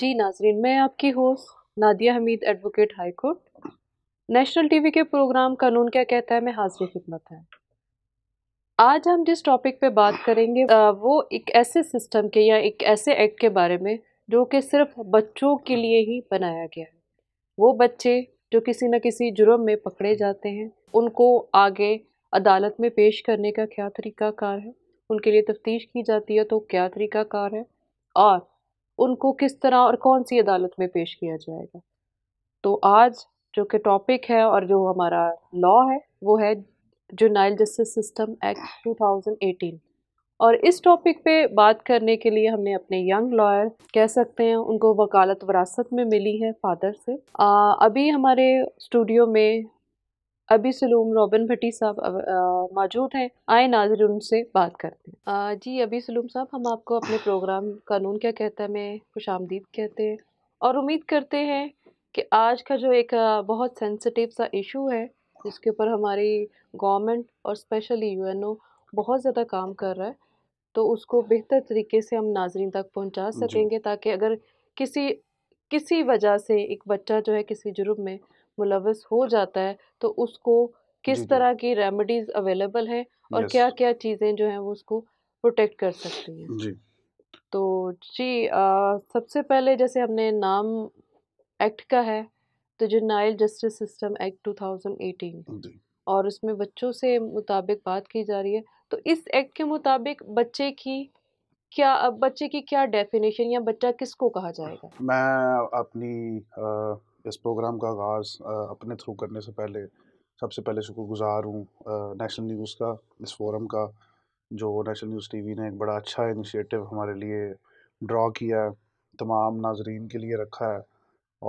जी नाजरीन मैं आपकी host Nadia Hamid advocate high court national TV के प्रोग्राम कानून क्या कहता है मैं हाजिर खिदमत है आज हम जिस टॉपिक पे बात करेंगे वो एक ऐसे सिस्टम के या एक ऐसे एक्ट के बारे में जो कि सिर्फ बच्चों के लिए ही बनाया गया है वो बच्चे जो किसी न किसी जुर्म में पकड़े जाते हैं उनको आगे अदालत में पेश करने का क्या तरीक़ाकार है उनके लिए तफ्तीश की जाती है तो क्या तरीक़ाकार है और उनको किस तरह और कौन सी अदालत में पेश किया जाएगा तो आज जो कि टॉपिक है और जो हमारा लॉ है वो है जुनाइल जस्टिस सिस्टम एक्ट 2018 और इस टॉपिक पे बात करने के लिए हमने अपने यंग लॉयर कह सकते हैं उनको वकालत वरासत में मिली है फादर से आ, अभी हमारे स्टूडियो में अभी सलूम रॉबिन भट्टी साहब मौजूद हैं आए नाजर उनसे बात करते हैं जी अभी सलूम साहब हम आपको अपने प्रोग्राम कानून क्या कहता है मैं खुश आमदीद कहते हैं और उम्मीद करते हैं कि आज का जो एक बहुत सेंसिटिव सा इशू है जिसके ऊपर हमारी गवर्नमेंट और स्पेशली यूएनओ बहुत ज़्यादा काम कर रहा है तो उसको बेहतर तरीके से हम नाजरन तक पहुँचा सकेंगे ताकि अगर किसी किसी वजह से एक बच्चा जो है किसी जुर्म में मुलविस हो जाता है तो उसको किस तरह की रेमेडीज अवेलेबल हैं और यस क्या-क्या चीज़ें जो हैं वो उसको प्रोटेक्ट कर सकती हैं? तो जी आ, सबसे पहले जैसे हमने नाम एक्ट का है तो जो नाइल जस्टिस सिस्टम एक्ट 2018 और उसमें बच्चों से मुताबिक बात की जा रही है तो इस एक्ट के मुताबिक बच्चे की क्या अब बच्चे की क्या डेफिनेशन या बच्चा किसको कहा जाएगा मैं अपनी अ, इस प्रोग्राम का आगाज़ अपने थ्रू करने से पहले सबसे पहले शुक्रगुजार हूँ नेशनल न्यूज़ का इस फोरम का जो नेशनल न्यूज़ टीवी ने एक बड़ा अच्छा इनिशिएटिव हमारे लिए ड्रा किया है तमाम नाजरीन के लिए रखा है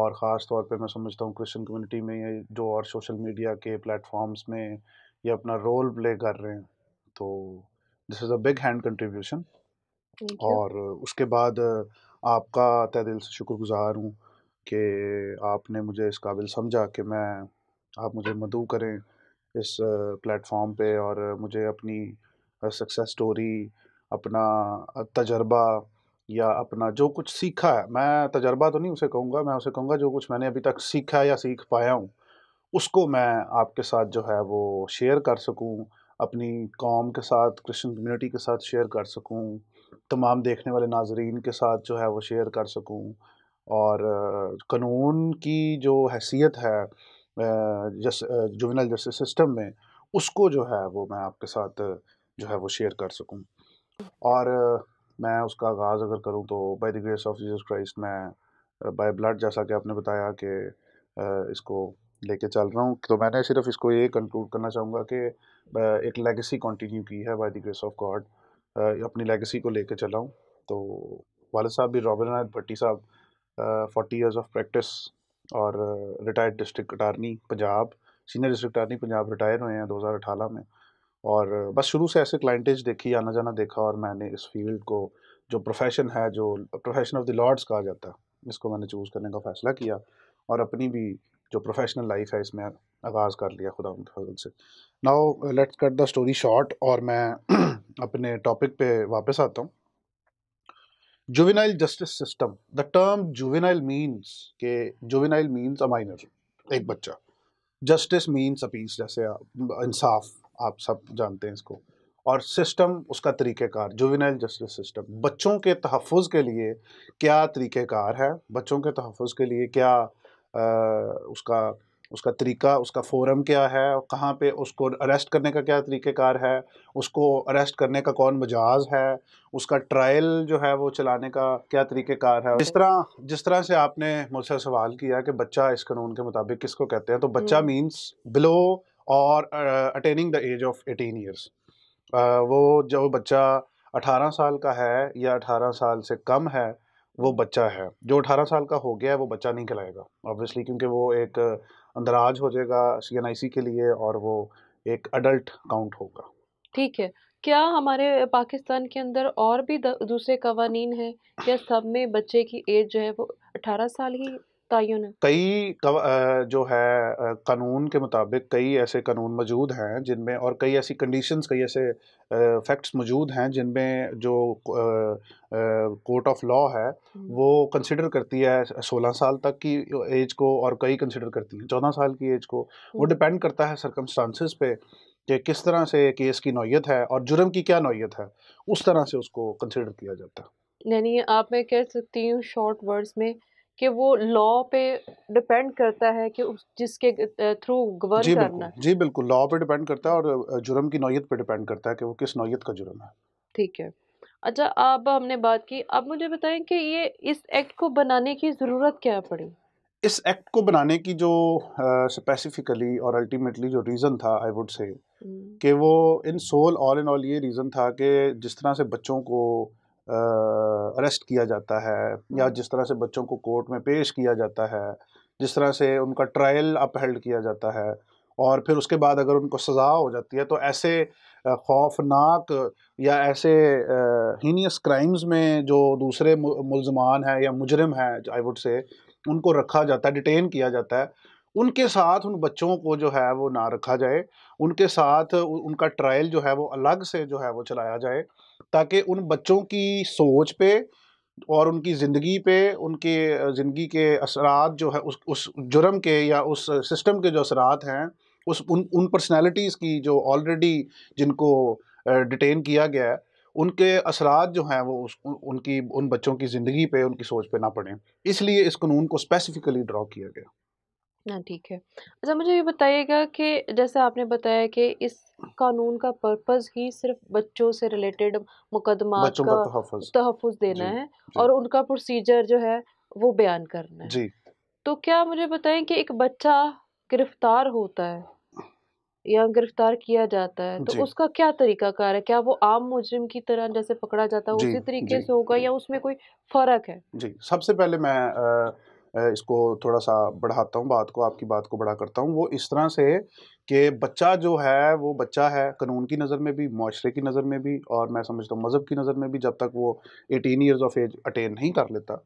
और ख़ास तौर पे मैं समझता हूँ क्रिश्चियन कम्युनिटी में जो और सोशल मीडिया के प्लेटफॉर्म्स में ये अपना रोल प्ले कर रहे हैं तो this is a big hand contribution और उसके बाद आपका तय दिल से शुक्रगुजार हूँ कि आपने मुझे इस काबिल समझा कि मैं आप मुझे मदू करें इस प्लेटफॉर्म पे और मुझे अपनी सक्सेस स्टोरी अपना तजर्बा या अपना जो कुछ सीखा है मैं तजर्बा तो नहीं उसे कहूँगा मैं उसे कहूँगा जो कुछ मैंने अभी तक सीखा या सीख पाया हूँ उसको मैं आपके साथ जो है वो शेयर कर सकूँ अपनी कौम के साथ क्रिश्चियन कम्युनिटी के साथ शेयर कर सकूँ तमाम देखने वाले नाजरीन के साथ जो है वो शेयर कर सकूँ और कानून की जो हैसियत है जस जुवेनल जस्टिस सिस्टम में उसको जो है वो मैं आपके साथ जो है वो शेयर कर सकूं और मैं उसका आगाज़ अगर करूं तो by the grace of Jesus Christ मैं बाय ब्लड जैसा कि आपने बताया कि इसको लेके चल रहा हूं तो मैंने सिर्फ इसको ये कंक्लूड करना चाहूँगा कि एक लेगेसी कंटिन्यू की है by the grace of God अपनी लेगेसी को लेके चला हूँ तो वाले साहब भी रॉबिन भट्टी साहब फोर्टी ईयर्स ऑफ प्रैक्टिस और retired district attorney Punjab senior district attorney Punjab retire हुए हैं अठारह में और uh, बस शुरू से ऐसे क्लाइंटेज देखी आना जाना देखा और मैंने इस फील्ड को जो प्रोफेशन है जो प्रोफेशन ऑफ द लॉर्ड्स कहा जाता है इसको मैंने चूज़ करने का फ़ैसला किया और अपनी भी जो प्रोफेशनल लाइफ है इसमें आगाज़ कर लिया खुदा फजल से now let's cut the story short और मैं अपने टॉपिक पे वापस आता हूँ juvenile justice system the term juvenile means के जुविनाइल मीन्स अ माइनर एक बच्चा. जस्टिस मीन्स अपीस जैसे इंसाफ आप सब जानते हैं इसको और सिस्टम उसका तरीक़ेकार जुविनाइल जस्टिस सिस्टम बच्चों के तहफ़ के लिए क्या तरीक़ेकार है बच्चों के तहफ़ के लिए क्या आ, उसका उसका तरीका उसका फोरम क्या है कहाँ पे उसको अरेस्ट करने का क्या तरीक़ेकार है उसको अरेस्ट करने का कौन मजाज है उसका ट्रायल जो है वो चलाने का क्या तरीक़ेकार है जिस तरह जिस तरह से आपने मुझसे सवाल किया कि बच्चा इस कानून के मुताबिक किसको कहते हैं तो बच्चा मीन्स हम्म। बिलो और attaining the age of eighteen years वो जो बच्चा अठारह साल का है या अठारह साल से कम है वो बच्चा है जो अठारह साल का हो गया है वो बच्चा नहीं खिलाएगा ऑब्वियसली क्योंकि वो एक अंदराज हो जाएगा सी के लिए और वो एक अडल्ट काउंट होगा ठीक है क्या हमारे पाकिस्तान के अंदर और भी दूसरे कवानीन हैं क्या सब में बच्चे की एज जो है वो अठारह साल ही कई जो है कानून के मुताबिक कई ऐसे कानून मौजूद हैं जिनमें और कई ऐसी कंडीशंस कई ऐसे फैक्ट्स मौजूद हैं जिनमें जो कोर्ट ऑफ लॉ है हम्म। वो कंसिडर करती है सोलह साल तक की एज को और कई कंसिडर करती है चौदह साल की एज को वो डिपेंड हम्म। करता है सरकमस्टांसिस पे कि किस तरह से केस की नोयत है और जुर्म की क्या नोयत है उस तरह से उसको कंसिडर किया जाता है यानी आप मैं कह सकती हूँ शॉर्ट वर्ड्स में कि वो लॉ पे डिपेंड करता है कि उस जिसके थ्रू गवर्न जी करना बिल्कुल, जी बिल्कुल लॉ पे डिपेंड करता है और जुर्म की नौयत पे डिपेंड करता है कि वो किस नौयत का जुर्म है ठीक है अच्छा अब हमने बात की अब मुझे बताएं कि ये इस एक्ट को बनाने की ज़रूरत क्या पड़ी इस एक्ट को बनाने की जो स्पेसिफिकली uh, और अल्टीमेटली जो रीज़न था आई वुड से कि वो in sole all in all ये रीज़न था कि जिस तरह से बच्चों को uh, अरेस्ट किया जाता है या हाँ। जिस तरह से बच्चों को कोर्ट में पेश किया जाता है जिस तरह से उनका ट्रायल अपहेल्ड किया जाता है और फिर उसके बाद अगर उनको सज़ा हो जाती है तो ऐसे खौफनाक या ऐसे हीनियस क्राइम्स में जो दूसरे मुलजमान हैं या मुजरम हैं आई वुड से उनको रखा जाता है डिटेन किया जाता है उनके साथ उन बच्चों को जो है वो ना रखा जाए उनके साथ उनका ट्रायल जो है वो अलग से जो है वो चलाया जाए ताकि उन बच्चों की सोच पे और उनकी ज़िंदगी पे उनके ज़िंदगी के असरात जो है उस उस जुर्म के या उस सिस्टम के जो असरात हैं उस उन उन पर्सनैलिटीज़ की जो ऑलरेडी जिनको डिटेन किया गया है उनके असरात जो हैं वो उस उनकी उन बच्चों की ज़िंदगी पे उनकी सोच पे ना पड़ें इसलिए इस कानून को स्पेसिफ़िकली ड्रॉ किया गया ना ठीक है अच्छा मुझे ये बताइएगा कि जैसे आपने बताया कि इस कानून का पर्पस ही सिर्फ बच्चों से रिलेटेड मुकदमा का तहफ़ देना जी, है जी। और उनका प्रोसीजर जो है वो बयान करना है जी तो क्या मुझे बताएं कि एक बच्चा गिरफ्तार होता है या गिरफ्तार किया जाता है तो उसका क्या तरीका कार है क्या वो आम मुजरिम की तरह जैसे पकड़ा जाता है उसी तरीके से होगा या उसमें कोई फर्क है जी सबसे पहले मैं आ... इसको थोड़ा सा बढ़ाता हूँ बात को आपकी बात को बढ़ा करता हूँ वो इस तरह से कि बच्चा जो है वो बच्चा है कानून की नज़र में भी माशरे की नज़र में भी और मैं समझता हूँ मज़हब की नज़र में भी जब तक वो eighteen years of age attain नहीं कर लेता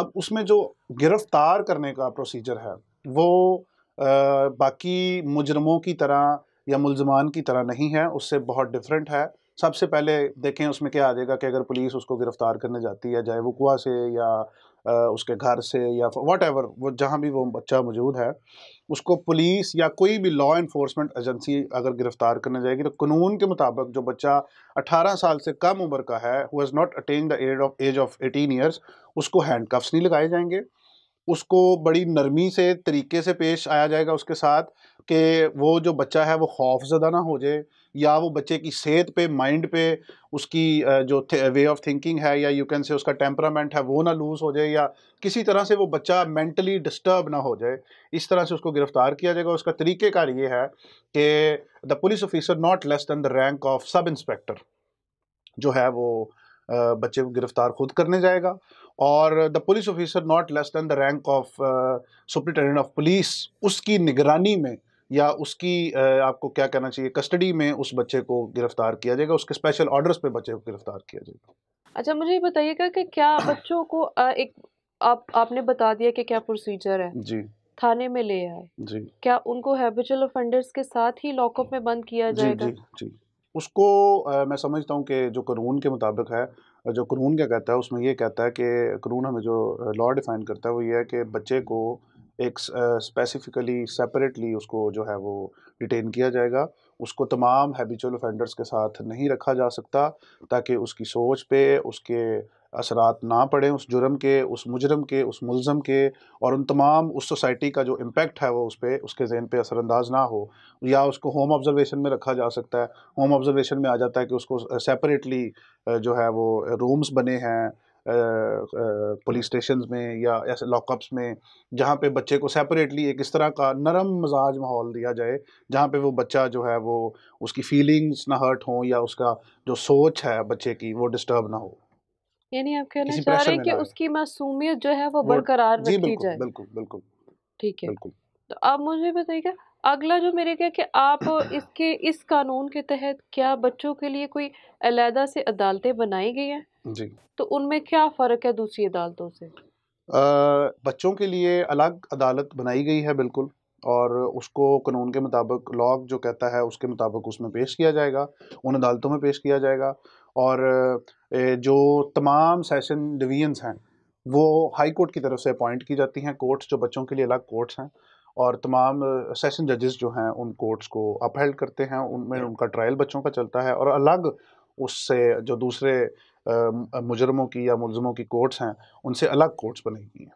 अब उसमें जो गिरफ़्तार करने का प्रोसीजर है वो आ, बाकी मुजरमों की तरह या मुलजमान की तरह नहीं है उससे बहुत डिफरेंट है सबसे पहले देखें उसमें क्या आ जाएगा कि अगर पुलिस उसको गिरफ़्तार करने जाती है चाहे वकुआ से या उसके घर से या वट एवर वो जहाँ भी वो बच्चा मौजूद है उसको पुलिस या कोई भी लॉ इन्फोर्समेंट एजेंसी अगर गिरफ़्तार करने जाएगी तो कानून के मुताबिक जो बच्चा 18 साल से कम उम्र का है who has not attain the age of age of eighteen years उसको हैंड कफ्स नहीं लगाए जाएंगे उसको बड़ी नरमी से तरीके से पेश आया जाएगा उसके साथ कि वो जो बच्चा है वो खौफ ज़दा ना हो जाए या वो बच्चे की सेहत पे माइंड पे उसकी जो वे ऑफ थिंकिंग है या यू कैन से उसका टेम्परामेंट है वो ना लूज़ हो जाए या किसी तरह से वो बच्चा मेंटली डिस्टर्ब ना हो जाए इस तरह से उसको गिरफ्तार किया जाएगा उसका तरीक़ेकार ये है कि the police officer not less than the rank of sub inspector जो है वो बच्चे को गिरफ्तार खुद करने जाएगा और the police officer not less than the rank of superintendent of police उसकी निगरानी में या उसकी आपको क्या कहना चाहिए कस्टडी में उस बच्चे को गिरफ्तार किया जाएगा उसके स्पेशल ऑर्डर्स पे बच्चे को गिरफ्तार किया जाएगा अच्छा मुझे बताइएगा कि क्या बच्चों को एक आप आपने बता दिया कि क्या प्रोसीजर है जी थाने में ले आए जी क्या उनको हैबिचुअल ऑफेंडर्स के साथ ही लॉकअप में बंद किया जाएगा जी जी, उसको आ, मैं समझता हूँ कि जो कानून के मुताबिक है जो कानून क्या कहता है उसमें ये कहता है कि कानून हमें जो लॉ डिफाइन करता है वो ये है कि बच्चे को एक स्पेसिफिकली सेपरेटली उसको जो है वो डिटेन किया जाएगा उसको तमाम हैबिचुअल ऑफेंडर्स के साथ नहीं रखा जा सकता ताकि उसकी सोच पे उसके असरात ना पड़े उस जुर्म के उस मुजरम के उस मुलम के और उन तमाम उस सोसाइटी का जो इम्पेक्ट है वो उस पर उसके जहन पे असरानंदाज ना हो या उसको होम ऑब्जर्वेशन में रखा जा सकता है होम ऑब्जर्वेशन में आ जाता है कि उसको सेपरेटली जो है वो रूम्स बने हैं पुलिस स्टेशन में या ऐसे लॉकअप्स में जहाँ पे बच्चे को सेपरेटली एक इस तरह का नरम मजाज माहौल दिया जाए जहाँ पे वो बच्चा जो है वो उसकी फीलिंग्स ना हर्ट हो या उसका जो सोच है बच्चे की वो डिस्टर्ब ना हो यानी आप कहना चाह रहे हैं कि उसकी मासूमियत जो है वो बरकरार रखी जाए बिल्कुल बिल्कुल ठीक है बिल्कुल तो आप मुझे बताइएगा अगला जो मेरे क्या कि आप इसके इस कानून के तहत क्या बच्चों के लिए कोई अलहदा से अदालतें बनाई गई हैं जी तो उनमें क्या फ़र्क है दूसरी अदालतों से आ, बच्चों के लिए अलग अदालत बनाई गई है बिल्कुल और उसको कानून के मुताबिक लॉ जो कहता है उसके मुताबिक उसमें पेश किया जाएगा उन अदालतों में पेश किया जाएगा और जो तमाम सेशन डिवीजन्स हैं वो हाई कोर्ट की तरफ से अपॉइंट की जाती हैं कोर्ट्स जो बच्चों के लिए अलग कोर्ट्स हैं और तमाम सेशन जजेस जो हैं उन कोर्ट्स को अपहेल्ड करते हैं उनमें उनका ट्रायल बच्चों का चलता है और अलग उससे जो दूसरे मुजरमों की या मुलजमों की कोर्ट्स हैं उनसे अलग कोर्ट्स बनाई गई हैं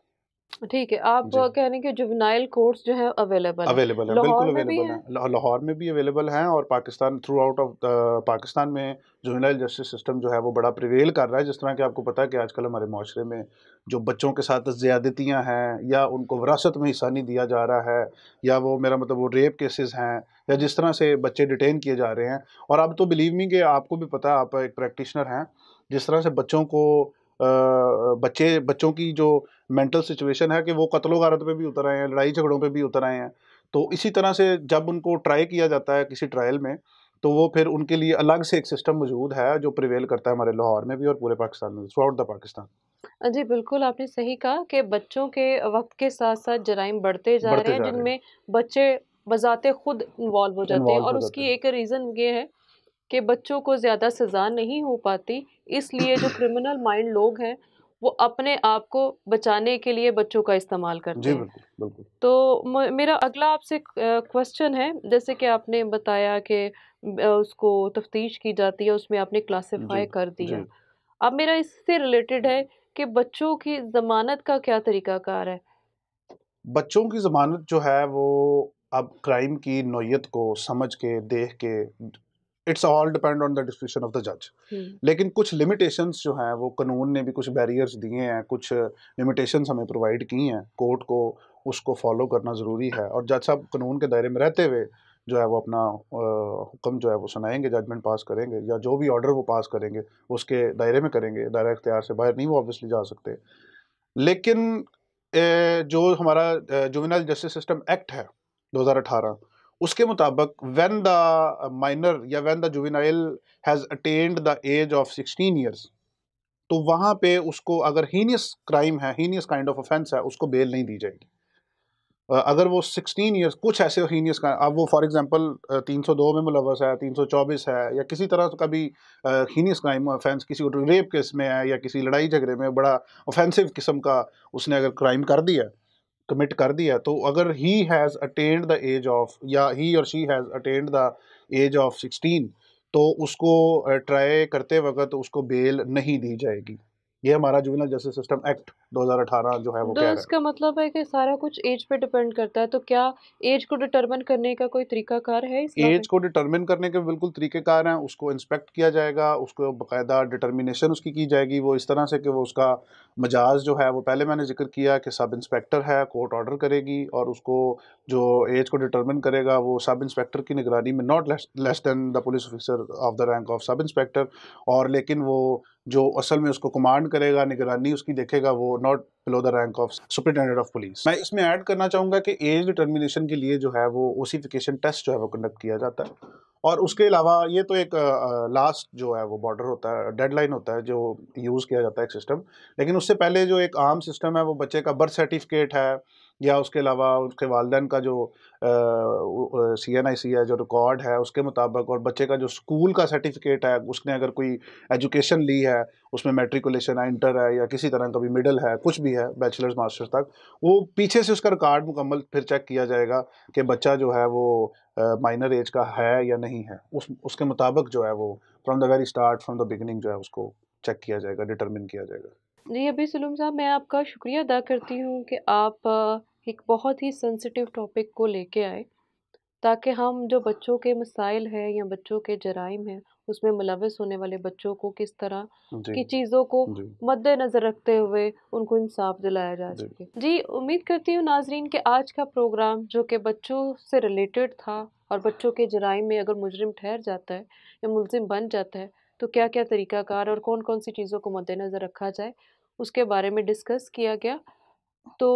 ठीक है आप कहने के हैं कोर्ट्स जो है अवेलेबल अवेलेबल है बिल्कुल अवेलेबल है लाहौर में भी अवेलेबल हैं और Pakistan throughout of Pakistan में जुवनाइल जस्टिस सिस्टम जो है वो बड़ा प्रिवेल कर रहा है जिस तरह कि आपको पता है कि आजकल हमारे माशरे में जो बच्चों के साथ ज़्यादतियाँ हैं या उनको वरासत में हिस्सा नहीं दिया जा रहा है या वो मेरा मतलब वो रेप केसेस हैं या जिस तरह से बच्चे डिटेन किए जा रहे हैं और अब तो बिलीव मी कि आपको भी पता है आप एक प्रैक्टिशनर हैं जिस तरह से बच्चों को बच्चे बच्चों की जो मेंटल सिचुएशन है कि वो कत्लो गारत पे भी उतर आए हैं लड़ाई झगड़ों पे भी उतर आए हैं तो इसी तरह से जब उनको ट्राई किया जाता है किसी ट्रायल में तो वो फिर उनके लिए अलग से एक सिस्टम मौजूद है जो प्रिवेल करता है हमारे लाहौर में भी और पूरे पाकिस्तान में थ्रू आउट द पाकिस्तान जी बिल्कुल आपने सही कहा कि बच्चों के वक्त के साथ साथ जराइम बढ़ते जा बढ़ते रहे हैं जिनमें बच्चे बजाते खुद इन्वॉल्व हो जाते हैं और उसकी एक रीज़न ये है कि बच्चों को ज़्यादा सज़ा नहीं हो पाती इसलिए जो क्रिमिनल माइंड लोग हैं वो अपने आप को बचाने के लिए बच्चों का इस्तेमाल करते हैं बिल्कुल तो मेरा अगला आपसे क्वेश्चन है जैसे कि आपने बताया कि उसको तफ्तीश की जाती है उसमें आपने क्लासिफाई कर दिया अब मेरा इससे रिलेटेड है कि बच्चों की ज़मानत का क्या तरीक़ाकार है बच्चों की ज़मानत जो है वो अब क्राइम की नोयत को समझ के देख के it's all depend on the description of the जज हम्म। लेकिन कुछ लिमिटेशंस जो हैं वो कानून ने भी कुछ बैरियर्स दिए हैं कुछ लिमिटेशंस हमें प्रोवाइड की हैं कोर्ट को उसको फॉलो करना ज़रूरी है और जज साहब कानून के दायरे में रहते हुए जो है वो अपना हुक्म जो है वो सुनाएंगे जजमेंट पास करेंगे या जो भी ऑर्डर वो पास करेंगे उसके दायरे में करेंगे दायरा इख्तियार से बाहर नहीं वो ऑब्वियसली जा सकते लेकिन ए, जो हमारा जुवेनाइल जस्टिस सिस्टम एक्ट है 2018 उसके मुताबिक वैन द माइनर या when the juvenile has attend the age of sixteen years तो वहाँ पे उसको अगर हीनियस क्राइम है हीनियस काइंड ऑफ ऑफेंस है उसको बेल नहीं दी जाएगी अगर वो सिक्सटीन ईयर्स कुछ ऐसे हीनियस का अब वो फॉर एग्जांपल 302 में मुलवस है 324 है या किसी तरह का भी हीनियस क्राइम ऑफेंस किसी रेप केस में है या किसी लड़ाई झगड़े में बड़ा ऑफेंसिव किस्म का उसने अगर क्राइम कर दिया कमिट कर दिया तो अगर he has attend the age of या ही और she has attend the age of sixteen तो उसको ट्राई करते वक्त उसको बेल नहीं दी जाएगी ये हमारा जुबिनल जस्टिस सिस्टम एक्ट 2018 जो है वो तो कह इसका मतलब है कि सारा कुछ एज पे डिपेंड करता है तो क्या एज को डिटरमिन करने का कोई तरीका कार है एज को डिटरमिन करने के बिल्कुल तरीके कार हैं उसको इंस्पेक्ट किया जाएगा उसको बकायदा डिटरमिनेशन उसकी की जाएगी वो इस तरह से कि वो उसका मजाज जो है वो पहले मैंने जिक्र किया कि सब इंस्पेक्टर है कोर्ट ऑर्डर करेगी और उसको जो एज को डिटरमिन करेगा वो सब इंस्पेक्टर की निगरानी में not less than the police officer of the rank of sub inspector और लेकिन वो जो असल में उसको कमांड करेगा निगरानी उसकी देखेगा वो not below the rank of superintendent of police मैं इसमें ऐड करना चाहूँगा कि एज डिटर्मिनेशन के लिए जो है वो ओसीफिकेशन टेस्ट जो है वो कंडक्ट किया जाता है और उसके अलावा ये तो एक लास्ट जो है वो बॉर्डर होता है डेडलाइन होता है जो यूज़ किया जाता है एक सिस्टम लेकिन उससे पहले जो एक आम सिस्टम है वो बच्चे का बर्थ सर्टिफिकेट है या उसके अलावा उसके वालदेन का जो सी एन आई सी है जो रिकॉर्ड है उसके मुताबिक और बच्चे का जो स्कूल का सर्टिफिकेट है उसने अगर कोई एजुकेशन ली है उसमें मेट्रिकुलेशन है इंटर है या किसी तरह का भी मिडल है कुछ भी है बैचलर्स मास्टर्स तक वो पीछे से उसका रिकॉर्ड मुकम्मल फिर चेक किया जाएगा कि बच्चा जो है वो माइनर एज का है या नहीं है उस उसके मुताबिक जो है वो from the very start from the beginning जो है उसको चेक किया जाएगा डिटरमिन किया जाएगा जी अभी सलूम साहब मैं आपका शुक्रिया अदा करती हूँ कि आप एक बहुत ही सेंसिटिव टॉपिक को लेके आए ताकि हम जो बच्चों के मसाइल हैं या बच्चों के जराइम हैं उसमें मुलविस होने वाले बच्चों को किस तरह की चीज़ों को मद्देनज़र रखते हुए उनको इंसाफ दिलाया जा सके जी उम्मीद करती हूँ नाजरीन के आज का प्रोग्राम जो कि बच्चों से रिलेटेड था और बच्चों के जराइम में अगर मुजरिम ठहर जाता है या मुलिम बन जाता है तो क्या क्या तरीक़ाकार और कौन कौन सी चीज़ों को मद्देनज़र रखा जाए उसके बारे में डिस्कस किया गया तो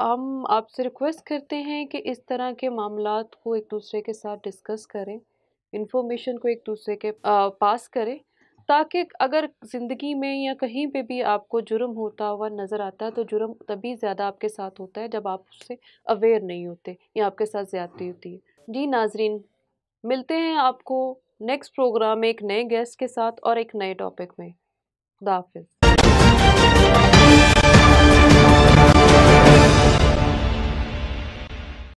हम आपसे रिक्वेस्ट करते हैं कि इस तरह के मामला को एक दूसरे के साथ डिस्कस करें इन्फॉर्मेशन को एक दूसरे के पास करें ताकि अगर ज़िंदगी में या कहीं पे भी आपको जुर्म होता हुआ नज़र आता है तो जुर्म तभी ज़्यादा आपके साथ होता है जब आप उससे अवेयर नहीं होते या आपके साथ ज़्यादती होती है जी नाजरीन मिलते हैं आपको नेक्स्ट प्रोग्राम एक नए गेस्ट के साथ और एक नए टॉपिक में खुदा हाफिज़